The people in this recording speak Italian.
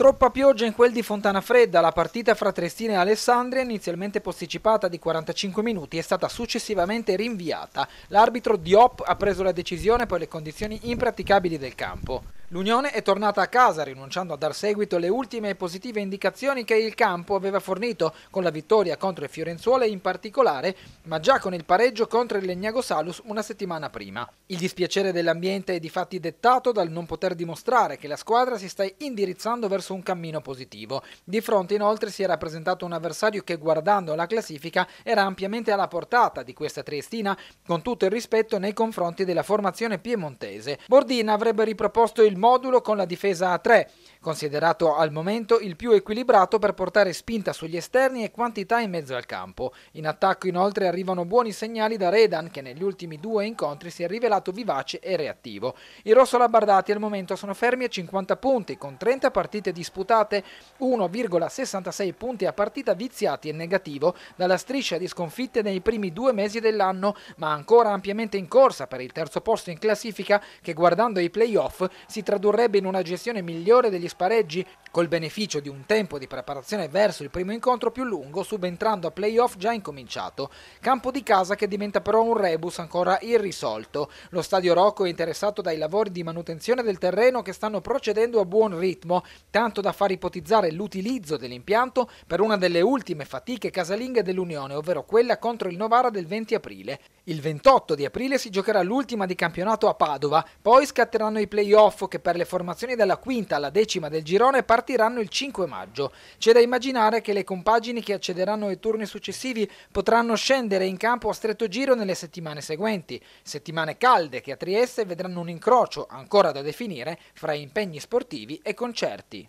Troppa pioggia in quel di Fontana Fredda, la partita fra Triestina e Alessandria, inizialmente posticipata di 45 minuti, è stata successivamente rinviata. L'arbitro Diop ha preso la decisione per le condizioni impraticabili del campo. L'Unione è tornata a casa rinunciando a dar seguito alle ultime positive indicazioni che il campo aveva fornito con la vittoria contro il Fiorenzuola in particolare, ma già con il pareggio contro il Legnago Salus una settimana prima. Il dispiacere dell'ambiente è difatti dettato dal non poter dimostrare che la squadra si sta indirizzando verso un cammino positivo. Di fronte inoltre si era presentato un avversario che guardando la classifica era ampiamente alla portata di questa triestina con tutto il rispetto nei confronti della formazione piemontese. Bordina avrebbe riproposto il modulo con la difesa a 3 considerato al momento il più equilibrato per portare spinta sugli esterni e quantità in mezzo al campo. In attacco inoltre arrivano buoni segnali da Redan che negli ultimi due incontri si è rivelato vivace e reattivo. I rossolabardati al momento sono fermi a 50 punti con 30 partite disputate, 1,66 punti a partita viziati e negativo dalla striscia di sconfitte nei primi due mesi dell'anno, ma ancora ampiamente in corsa per il terzo posto in classifica che guardando i playoff si tradurrebbe in una gestione migliore degli spareggi col beneficio di un tempo di preparazione verso il primo incontro più lungo, subentrando a playoff già incominciato. Campo di casa che diventa però un rebus ancora irrisolto. Lo stadio Rocco è interessato dai lavori di manutenzione del terreno che stanno procedendo a buon ritmo, tanto da far ipotizzare l'utilizzo dell'impianto per una delle ultime fatiche casalinghe dell'Unione, ovvero quella contro il Novara del 20 aprile. Il 28 di aprile si giocherà l'ultima di campionato a Padova, poi scatteranno i playoff che per le formazioni dalla quinta alla decima decima del girone partiranno il 5 maggio. C'è da immaginare che le compagini che accederanno ai turni successivi potranno scendere in campo a stretto giro nelle settimane seguenti, settimane calde che a Trieste vedranno un incrocio ancora da definire fra impegni sportivi e concerti.